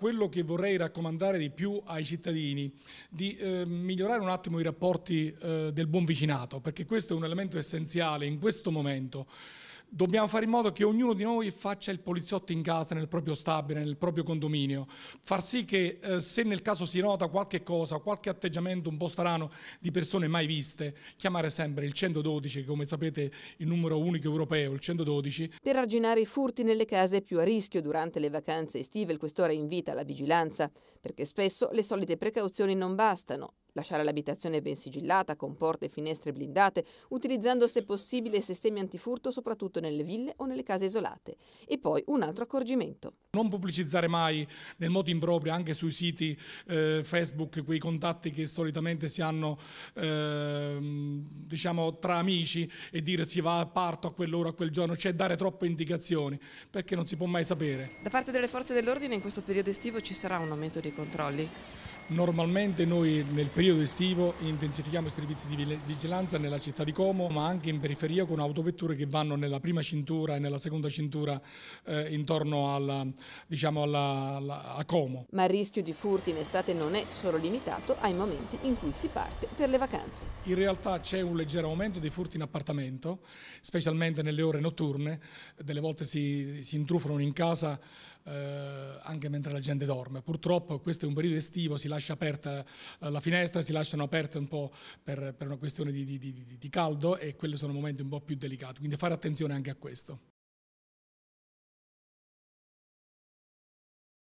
quello che vorrei raccomandare di più ai cittadini, di eh, migliorare un attimo i rapporti eh, del buon vicinato, perché questo è un elemento essenziale in questo momento. Dobbiamo fare in modo che ognuno di noi faccia il poliziotto in casa, nel proprio stabile, nel proprio condominio, far sì che eh, se nel caso si nota qualche cosa, qualche atteggiamento un po' strano di persone mai viste, chiamare sempre il 112, come sapete il numero unico europeo, il 112. Per arginare i furti nelle case più a rischio durante le vacanze estive, il questore invita alla vigilanza, perché spesso le solite precauzioni non bastano Lasciare l'abitazione ben sigillata, con porte e finestre blindate, utilizzando se possibile sistemi antifurto soprattutto nelle ville o nelle case isolate. E poi un altro accorgimento. Non pubblicizzare mai nel modo improprio anche sui siti eh, Facebook quei contatti che solitamente si hanno eh, diciamo, tra amici e dire si va a parto a quell'ora, a quel giorno, cioè dare troppe indicazioni perché non si può mai sapere. Da parte delle forze dell'ordine in questo periodo estivo ci sarà un aumento dei controlli? Normalmente noi nel periodo estivo intensifichiamo i servizi di vigilanza nella città di Como ma anche in periferia con autovetture che vanno nella prima cintura e nella seconda cintura eh, intorno alla, diciamo alla, alla, a Como. Ma il rischio di furti in estate non è solo limitato ai momenti in cui si parte per le vacanze. In realtà c'è un leggero aumento dei furti in appartamento, specialmente nelle ore notturne, delle volte si, si intrufano in casa eh, anche mentre la gente dorme. Purtroppo questo è un periodo estivo, si lascia lascia aperta eh, la finestra, si lasciano aperte un po' per, per una questione di, di, di, di caldo e quelli sono momenti un po' più delicati, quindi fare attenzione anche a questo.